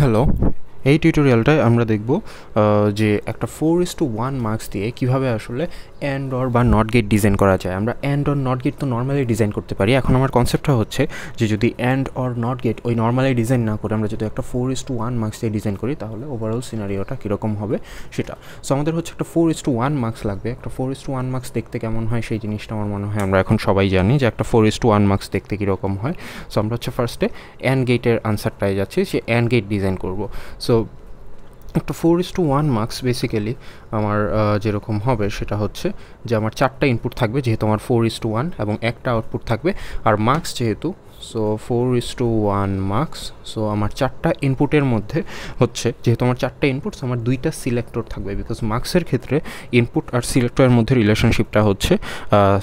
hello এই টিউটোরিয়ালটায় আমরা দেখব যে একটা four is two one marks দিয়ে কীভাবে আসলে অ্যান্ড অর বা নট গেট ডিজাইন করা যায় আমরা অ্যান্ড অর নট গেট তো নর্মালি ডিজাইন করতে পারি এখন আমার কনসেপ্টটা হচ্ছে যে যদি অ্যান্ড অর নট গেট ওই নর্মালি ডিজাইন না করে আমরা যদি একটা four is two one marks দিয়ে ডিজাইন করি তাহলে ওভারঅল সিনারিওটা কীরকম হবে সেটা সো আমাদের হচ্ছে একটা four is two one mux লাগবে একটা four is two one mux দেখতে কেমন হয় সেই জিনিসটা আমার মনে হয় আমরা এখন সবাই জানি যে একটা four is two one mux দেখতে কীরকম হয় সো আমরা হচ্ছে ফার্স্টে অ্যান্ড গেটের আনসারটায় যাচ্ছি সে অ্যান্ড গেট ডিজাইন করবো সো সো একটা four is two one mux basically আমার যেরকম হবে সেটা হচ্ছে যে আমার চারটা ইনপুট থাকবে যেহেতু আমার ফোর ইস টু ওয়ান এবং একটা আউটপুট থাকবে আর মার্কস যেহেতু so four is two one mux so আমার চারটা ইনপুটের মধ্যে হচ্ছে যেহেতু আমার চারটা ইনপুটস আমার দুইটা সিলেক্টর থাকবে বিকজ মার্কসের ক্ষেত্রে ইনপুট আর সিলেক্টরের মধ্যে রিলেশনশিপটা হচ্ছে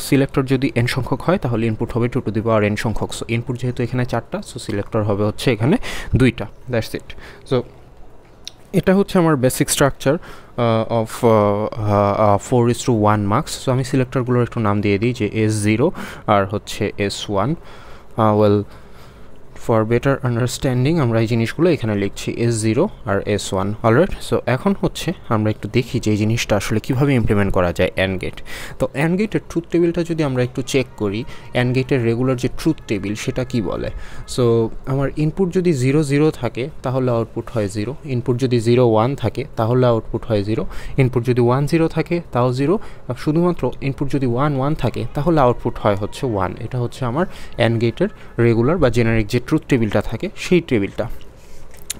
সিলেক্টর যদি এন সংখ্যক হয় তাহলে ইনপুট হবে টু টু দিব আর এন সংখ্যক সো ইনপুট যেহেতু এখানে চারটা সো সিলেক্টর হবে হচ্ছে এখানে দুইটা দ্যাটস ইট সো এটা হচ্ছে আমার basic structure of four is two one mux so আমি সিলেক্টরগুলোর একটু নাম দিয়ে দিই যে এস জিরো আর হচ্ছে S one well for better understanding আমরা এই জিনিসগুলো এখানে লিখছি এস জিরো আর এস ওয়ান অলরেড সো এখন হচ্ছে আমরা একটু দেখি যে এই জিনিসটা আসলে কীভাবে ইমপ্লিমেন্ট করা যায় অ্যান্ড গেট তো অ্যান্ড গেটের ট্রুথ টেবিলটা যদি আমরা একটু চেক করি অ্যান্ড গেটের রেগুলার যে ট্রুথ টেবিল সেটা কি বলে সো আমার ইনপুট যদি জিরো জিরো থাকে তাহলে আউটপুট হয় জিরো ইনপুট যদি জিরো ওয়ান থাকে তাহলে আউটপুট হয় জিরো ইনপুট যদি ওয়ান জিরো থাকে তাও জিরো শুধুমাত্র ইনপুট যদি ওয়ান ওয়ান থাকে তাহলে আউটপুট হয় হচ্ছে ওয়ান এটা হচ্ছে আমার অ্যান্ড গেটের রেগুলার বা জেনারিক যে ট্রুথ ট্রুথ টেবিলটা থাকে সেই টেবিলটা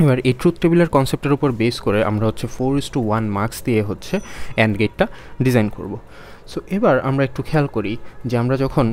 এবার এই ট্রুথ টেবিলের কনসেপ্টের উপর বেস করে আমরা হচ্ছে four is two one marks দিয়ে হচ্ছে অ্যান্ড গেটটা ডিজাইন করব সো এবার আমরা একটু খেয়াল করি যে আমরা যখন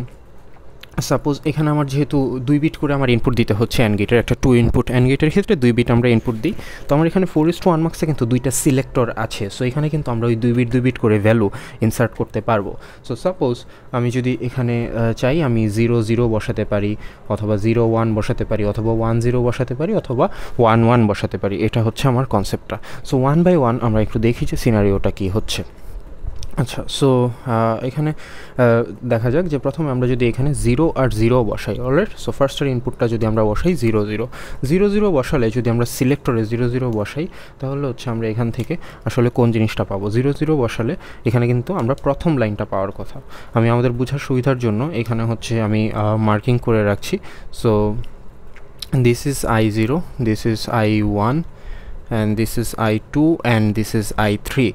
সাপোজ এখানে আমার যেহেতু দুই বিট করে আমার ইনপুট দিতে হচ্ছে অ্যান্ড গেটের একটা টু ইনপুট অ্যান্ড গেটের ক্ষেত্রে দুই বিট আমরা ইনপুট দিই তো আমার এখানে ফোর ইস টু ওয়ান মার্কসে কিন্তু দুইটা সিলেক্টর আছে সো এখানে কিন্তু আমরা ওই দুই বিট দুই বিট করে ভ্যালু ইনসার্ট করতে পারবো সো সাপোজ আমি যদি এখানে চাই আমি জিরো জিরো বসাতে পারি অথবা জিরো ওয়ান বসাতে পারি অথবা ওয়ান জিরো বসাতে পারি অথবা ওয়ান ওয়ান বসাতে পারি এটা হচ্ছে আমার কনসেপ্টটা সো ওয়ান বাই ওয়ান আমরা একটু দেখি যে সিনারিওটা কী হচ্ছে আচ্ছা সো এখানে দেখা যাক যে প্রথমে আমরা যদি এখানে জিরো আর জিরো বসাই অলরেড সো ফার্স্টের ইনপুটটা যদি আমরা বসাই জিরো জিরো জিরো জিরো বসালে যদি আমরা সিলেক্টরে জিরো জিরো বসাই তাহলে হচ্ছে আমরা এখান থেকে আসলে কোন জিনিসটা পাবো জিরো জিরো বসালে এখানে কিন্তু আমরা প্রথম লাইনটা পাওয়ার কথা আমি আমাদের বোঝার সুবিধার জন্য এখানে হচ্ছে আমি মার্কিং করে রাখছি so this is I zero this is I one and this is I two and this is I three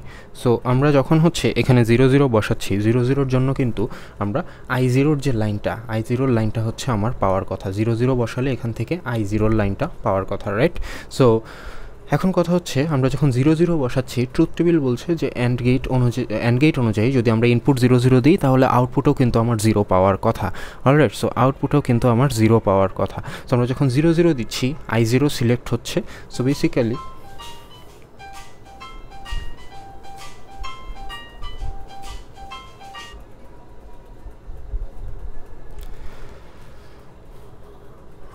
so আমরা যখন হচ্ছে এখানে জিরো জিরো বসাচ্ছি জিরো জিরোর জন্য কিন্তু আমরা আই জিরোর যে লাইনটা আই জিরোর লাইনটা হচ্ছে আমার পাওয়ার কথা জিরো জিরো বসালে এখান থেকে আই জিরোর লাইনটা পাওয়ার কথা রাইট সো এখন কথা হচ্ছে আমরা যখন জিরো জিরো বসাচ্ছি ট্রুথ টেবিল বলছে যে অ্যান্ড গেট অনুযায়ী অ্যান্ড গেট অনুযায়ী যদি আমরা ইনপুট জিরো জিরো দিই তাহলে আউটপুটও কিন্তু আমার জিরো পাওয়ার কথা অলরাইট সো আউটপুটও কিন্তু আমার জিরো পাওয়ার কথা তো আমরা যখন জিরো জিরো দিচ্ছি আই জিরো সিলেক্ট হচ্ছে সো বেসিক্যালি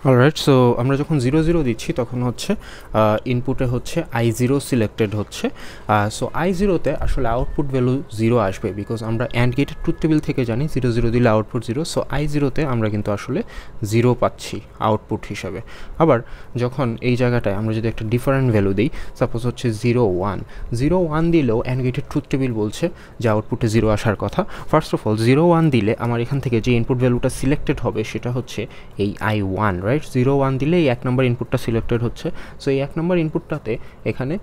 অলরাইট সো আমরা যখন জিরো জিরো দিচ্ছি তখন হচ্ছে ইনপুটে হচ্ছে আই জিরো সিলেক্টেড হচ্ছে সো আই জিরোতে আসলে আউটপুট ভ্যালু জিরো আসবে বিকজ আমরা অ্যান্ড গেটের ট্রুথ টেবিল থেকে জানি জিরো জিরো দিলে আউটপুট জিরো সো আই জিরোতে আমরা কিন্তু আসলে জিরো পাচ্ছি আউটপুট হিসাবে আবার যখন এই জায়গাটায় আমরা যদি একটা ডিফারেন্ট ভ্যালু দিই সাপোজ হচ্ছে জিরো ওয়ান জিরো ওয়ান দিলেও অ্যান্ড গেটের ট্রুথ টেবিল বলছে যে আউটপুটে জিরো আসার কথা first of all zero one দিলে আমার এখান থেকে যে ইনপুট ভ্যালুটা সিলেক্টেড হবে সেটা হচ্ছে এই I one right right zero one দিলে এই এক নম্বর ইনপুটটা সিলেক্টেড হচ্ছে সো এই এক নম্বর ইনপুটটাতে এখানে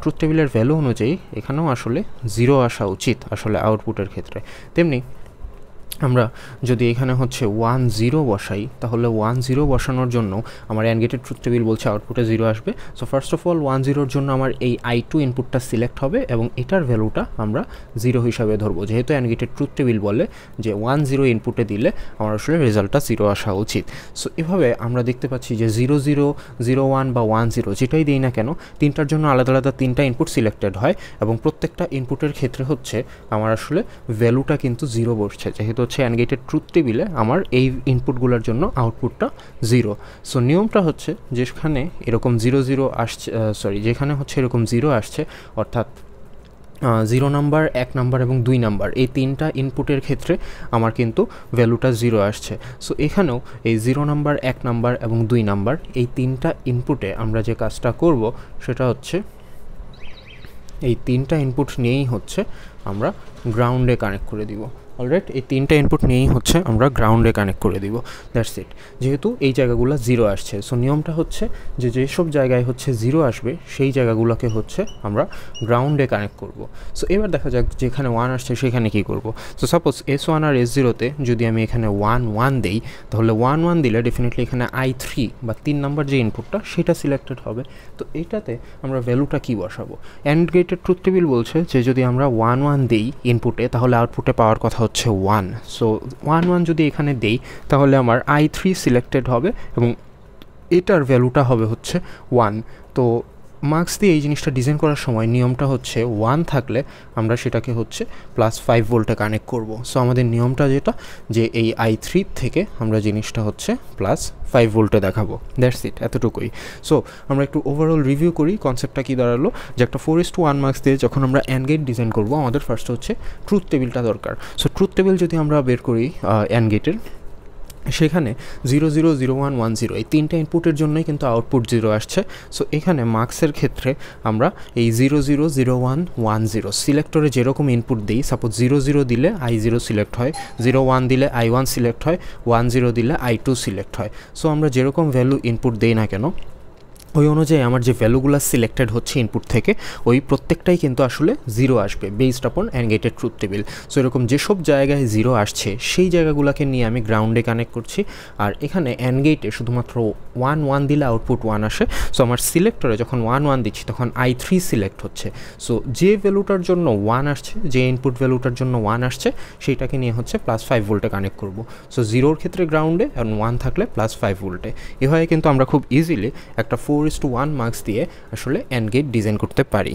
ট্রুথ টেবিলের ভ্যালু অনুযায়ী এখানেও আসলে জিরো আসা উচিত আসলে আউটপুটের ক্ষেত্রে তেমনি আমরা যদি এখানে হচ্ছে ওয়ান জিরো বসাই তাহলে ওয়ান জিরো বসানোর জন্য আমার অ্যানগেটেড ট্রুথ টেবিল বলছে আউটপুটে জিরো আসবে so first of all one জিরোর জন্য আমার এই আই টু ইনপুটটা সিলেক্ট হবে এবং এটার ভ্যালুটা আমরা জিরো হিসাবে ধরবো যেহেতু অ্যানগেটেড ট্রুথ টেবিল বলে যে ওয়ান জিরো ইনপুটে দিলে আমার আসলে রেজাল্টটা জিরো আসা উচিত সো এভাবে আমরা দেখতে পাচ্ছি যে জিরো জিরো জিরো ওয়ান বা ওয়ান জিরো যেটাই দিই না কেন তিনটার জন্য আলাদা আলাদা তিনটা ইনপুট সিলেক্টেড হয় এবং প্রত্যেকটা ইনপুটের ক্ষেত্রে হচ্ছে আমার আসলে ভ্যালুটা কিন্তু জিরো বসছে যেহেতু হচ্ছে অ্যান্ড গেটের ট্রুথ টেবিলে আমার এই ইনপুটগুলোর জন্য আউটপুটটা জিরো সো নিয়মটা হচ্ছে যেখানে এরকম জিরো জিরো আসছে সরি যেখানে হচ্ছে এরকম জিরো আসছে অর্থাৎ জিরো নাম্বার এক নাম্বার এবং দুই নাম্বার এই তিনটা ইনপুটের ক্ষেত্রে আমার কিন্তু ভ্যালুটা জিরো আসছে সো এখানেও এই জিরো নাম্বার এক নাম্বার এবং দুই নাম্বার এই তিনটা ইনপুটে আমরা যে কাজটা করব সেটা হচ্ছে এই তিনটা ইনপুট নিয়েই হচ্ছে আমরা গ্রাউন্ডে কানেক্ট করে দিব অলরাইট এই তিনটা ইনপুট নিয়েই হচ্ছে আমরা গ্রাউন্ডে কানেক্ট করে দিব দ্যাটস ইট যেহেতু এই জায়গাগুলো জিরো আসছে সো নিয়মটা হচ্ছে যে যেসব জায়গায় হচ্ছে জিরো আসবে সেই জায়গাগুলোকে হচ্ছে আমরা গ্রাউন্ডে কানেক্ট করব সো এবার দেখা যাক যেখানে ওয়ান আসছে সেখানে কি করব সো সাপোজ এস ওয়ান আর এস জিরোতে যদি আমি এখানে ওয়ান ওয়ান দিই তাহলে ওয়ান ওয়ান দিলে ডেফিনেটলি এখানে আই থ্রি বা তিন নাম্বার যে ইনপুটটা সেটা সিলেক্টেড হবে তো এটাতে আমরা ভ্যালুটা কি বসাবো অ্যান্ড গেটের ট্রুথ টেবিল বলছে যে যদি আমরা ওয়ান ওয়ান দিই ইনপুটে তাহলে আউটপুটে পাওয়ার কথা হচ্ছে ওয়ান সো ওয়ান ওয়ান যদি এখানে দেই তাহলে আমার আই থ্রি সিলেক্টেড হবে এবং এটার ভ্যালুটা হবে হচ্ছে ওয়ান তো মার্কস দিয়ে এই জিনিসটা ডিজাইন করার সময় নিয়মটা হচ্ছে ওয়ান থাকলে আমরা সেটাকে হচ্ছে প্লাস ফাইভ ভোল্টে কানেক্ট করব সো আমাদের নিয়মটা যেটা যে এই আই থ্রির থেকে আমরা জিনিসটা হচ্ছে প্লাস ফাইভ ভোল্টে দেখাবো দ্যাটস ইট এতটুকুই সো আমরা একটু ওভারঅল রিভিউ করি কনসেপ্টটা কী দাঁড়ালো যে একটা four is two one marks দিয়ে যখন আমরা অ্যান্ড গেট ডিজাইন করবো আমাদের ফার্স্ট হচ্ছে ট্রুথ টেবিলটা দরকার সো ট্রুথ টেবিল যদি আমরা বের করি অ্যান গেটের সেখানে zero zero zero one one zero এই তিনটা ইনপুটের জন্যই কিন্তু আউটপুট জিরো আসছে সো এখানে মার্কসের ক্ষেত্রে আমরা এই zero zero zero one one zero সিলেক্টরে যেরকম ইনপুট দিই সাপোজ জিরো জিরো দিলে আই জিরো সিলেক্ট হয় জিরো ওয়ান দিলে আই ওয়ান সিলেক্ট হয় ওয়ান জিরো দিলে আই টু সিলেক্ট হয় সো আমরা যেরকম ভ্যালু ইনপুট দিই না কেন ওই অনুযায়ী আমার যে ভ্যালুগুলো সিলেক্টেড হচ্ছে ইনপুট থেকে ওই প্রত্যেকটাই কিন্তু আসলে জিরো আসবে বেসড আপন গেটেড ট্রুথ টেবিল সো এরকম যেসব জায়গায় জিরো আসছে সেই জায়গাগুলোকে নিয়ে আমি গ্রাউন্ডে কানেক্ট করছি আর এখানে গেটে শুধুমাত্র ওয়ান ওয়ান দিলে আউটপুট ওয়ান আসে সো আমার সিলেক্টরে যখন ওয়ান ওয়ান দিচ্ছি তখন আই থ্রি সিলেক্ট হচ্ছে সো যে ভ্যালুটার জন্য ওয়ান আসছে যে ইনপুট ভ্যালুটার জন্য ওয়ান আসছে সেইটাকে নিয়ে হচ্ছে প্লাস ফাইভ ভোল্টে কানেক্ট করব সো জিরোর ক্ষেত্রে গ্রাউন্ডে এবং ওয়ান থাকলে প্লাস ফাইভ ভোল্টে এভাবে কিন্তু আমরা খুব ইজিলি একটা four four is two one marks দিয়ে আসলে অ্যান্ড গেট ডিজাইন করতে পারি